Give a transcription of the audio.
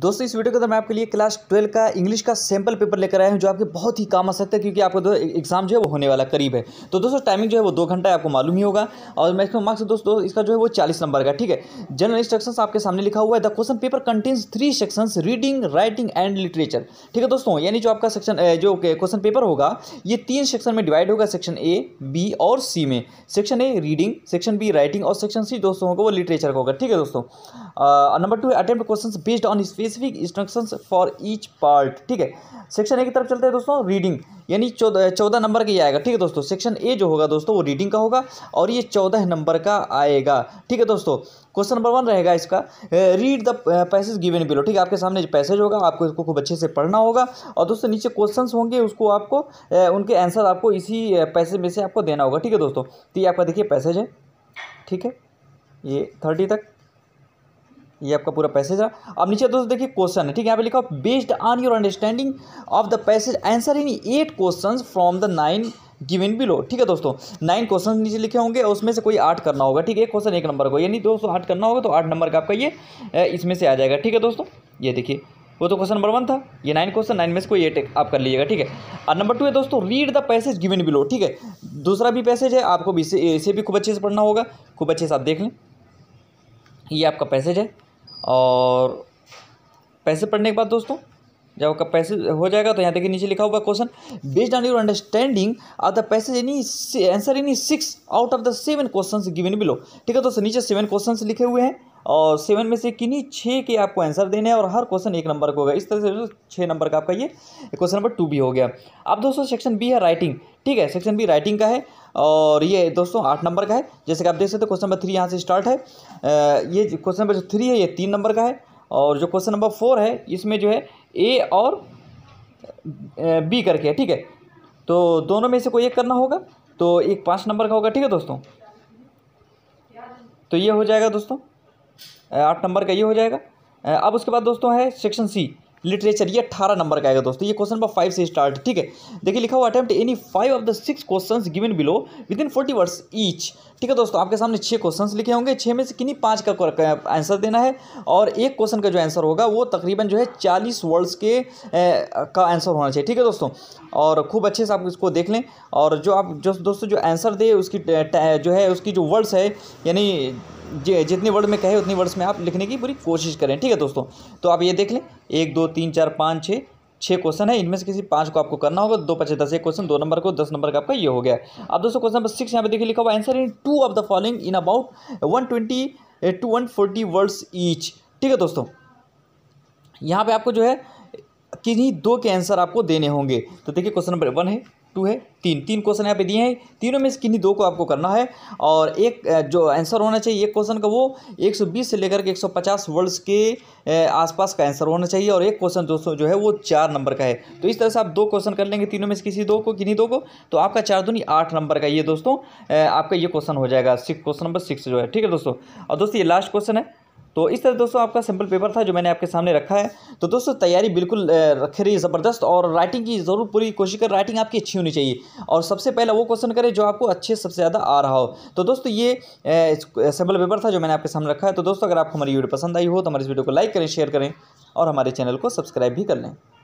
दोस्तों इस वीडियो के अंदर मैं आपके लिए क्लास ट्वेल्व का इंग्लिश का सैंपल पेपर लेकर आया हूं जो आपके बहुत ही काम आ सकता है क्योंकि आपका दो एग्जाम जो है वो होने वाला करीब है तो दोस्तों टाइमिंग जो है वो दो घंटा है आपको मालूम ही होगा और मैक्सिमम मार्क्स दोस्तों इसका जो है वो चालीस नंबर का ठीक है जनरल इंस्ट्रक्शन आपके सामने लिखा हुआ है the question paper contains three sections reading writing and literature ठीक है दोस्तों यानी जो आपका सेक्शन जो क्वेश्चन पेपर होगा ये तीन सेक्शन में डिवाइड होगा सेक्शन ए बी और सी में section A reading section B writing और सेक्शन सी दोस्तों होगा वो लिटरेचर का होगा ठीक है दोस्तों number two attempt question based on specific instructions for each part ठीक है सेक्शन ए की तरफ चलते हैं दोस्तों रीडिंग यानी चौदह चौदह नंबर का ये आएगा ठीक है दोस्तों सेक्शन ए जो होगा दोस्तों वो रीडिंग का होगा और ये चौदह नंबर का आएगा ठीक है दोस्तों क्वेश्चन नंबर वन रहेगा इसका read the passage given below ठीक है आपके सामने जो पैसेज होगा आपको इसको खूब अच्छे से पढ़ना होगा और दोस्तों नीचे क्वेश्चंस होंगे उसको आपको उनके आंसर आपको इसी पैसेज में से आपको देना होगा ठीक है दोस्तों तो ये आपका देखिए पैसेज है ठीक है ये थर्टी तक ये आपका पूरा पैसेज रहा अब नीचे दोस्तों देखिए क्वेश्चन है ठीक है यहाँ पे लिखा based on your understanding of the passage answer in eight question from the nine given below ठीक है दोस्तों नाइन क्वेश्चन नीचे लिखे होंगे उसमें से कोई आठ करना होगा ठीक है क्वेश्चन एक नंबर का यानी दोस्तों आठ करना होगा तो आठ नंबर का आपका ये इसमें से आ जाएगा ठीक है दोस्तों ये देखिए वो तो क्वेश्चन नंबर वन था ये नाइन क्वेश्चन नाइन में से कोई एट आप कर लीजिएगा ठीक है और नंबर टू है दोस्तों read the passage given below ठीक है दूसरा भी पैसेज है आपको इसे भी खूब अच्छे से पढ़ना होगा खूब अच्छे से आप देख लें ये आपका पैसेज है और पैसे पढ़ने के बाद दोस्तों जब आपका पैसे हो जाएगा तो यहाँ देखिए नीचे लिखा हुआ question based on your understanding of the passage any answer any six out of the seven question given below ठीक है दोस्तों नीचे सेवन क्वेश्चन लिखे हुए हैं और सेवन में से किन्हीं छः के आपको आंसर देने हैं और हर क्वेश्चन एक नंबर का होगा इस तरह से छः नंबर का आपका ये क्वेश्चन नंबर टू भी हो गया अब दोस्तों सेक्शन बी है राइटिंग ठीक है सेक्शन बी राइटिंग का है और ये दोस्तों आठ नंबर का है जैसे कि आप देख सकते हो क्वेश्चन नंबर थ्री यहाँ से स्टार्ट है ये क्वेश्चन नंबर जो थ्री है ये तीन नंबर का है और जो क्वेश्चन नंबर फोर है इसमें जो है ए और बी करके है ठीक है तो दोनों में से कोई एक करना होगा तो एक पाँच नंबर का होगा ठीक है दोस्तों तो ये हो जाएगा दोस्तों आठ नंबर का ये हो जाएगा अब उसके बाद दोस्तों है सेक्शन सी लिटरेचर ये अट्ठारह नंबर का आएगा दोस्तों ये क्वेश्चन नंबर फाइव से स्टार्ट ठीक है देखिए लिखा हुआ attempt any five of the six question given below within forty words each ठीक है दोस्तों आपके सामने छः क्वेश्चन लिखे होंगे छः में से किन्हीं पाँच का आंसर देना है और एक क्वेश्चन का जो आंसर होगा वो तकरीबन जो है चालीस वर्ड्स के ए, का आंसर होना चाहिए ठीक है दोस्तों और खूब अच्छे से आप इसको देख लें और जो आप जो दोस्तों जो आंसर दे उसकी जो है उसकी जो वर्ड्स है यानी जितने वर्ड में कहे उतने वर्ड्स में आप लिखने की पूरी कोशिश करें ठीक है दोस्तों तो आप ये देख लें एक दो तीन चार पाँच छः छः क्वेश्चन है इनमें से किसी पांच को आपको करना होगा दो पचे दस एक क्वेश्चन दो नंबर को दस नंबर का आपका ये हो गया अब दोस्तों क्वेश्चन नंबर सिक्स यहाँ पे देखिए लिखा हुआ answer in two of the following in about one twenty to one forty words each ठीक है दोस्तों यहाँ पे आपको जो है किन्हीं दो के आंसर आपको देने होंगे तो देखिए क्वेश्चन नंबर वन है टू है तीन तीन क्वेश्चन यहाँ पे दिए हैं तीनों में से किन्हीं दो को आपको करना है और एक जो आंसर होना चाहिए एक क्वेश्चन का वो 120 से लेकर के 150 वर्ड्स के आसपास का आंसर होना चाहिए और एक क्वेश्चन दोस्तों जो है वो चार नंबर का है तो इस तरह से आप दो क्वेश्चन कर लेंगे तीनों में से किसी दो को किन्हीं दो को तो आपका चार दूनी आठ नंबर का ये दोस्तों आपका ये क्वेश्चन हो जाएगा सिक्स क्वेश्चन नंबर सिक्स जो है ठीक है दोस्तों और दोस्तों ये लास्ट क्वेश्चन है तो इस तरह दोस्तों आपका सिंपल पेपर था जो मैंने आपके सामने रखा है तो दोस्तों तैयारी बिल्कुल रखे रही ज़बरदस्त और राइटिंग की ज़रूर पूरी कोशिश कर राइटिंग आपकी अच्छी होनी चाहिए और सबसे पहला वो क्वेश्चन करें जो आपको अच्छे सबसे ज़्यादा आ रहा हो तो दोस्तों ये सिंपल पेपर था जो मैंने आपके सामने रखा है तो दोस्तों अगर आपको हमारी वीडियो पसंद आई हो तो हमारी इस वीडियो को लाइक करें शेयर करें और हमारे चैनल को सब्सक्राइब भी कर लें